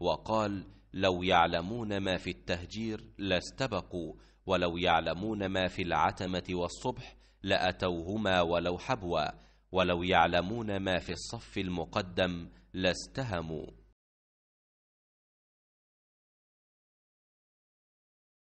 وقال لو يعلمون ما في التهجير لاستبقوا ولو يعلمون ما في العتمة والصبح لأتوهما ولو حبوا ولو يعلمون ما في الصف المقدم لاستهموا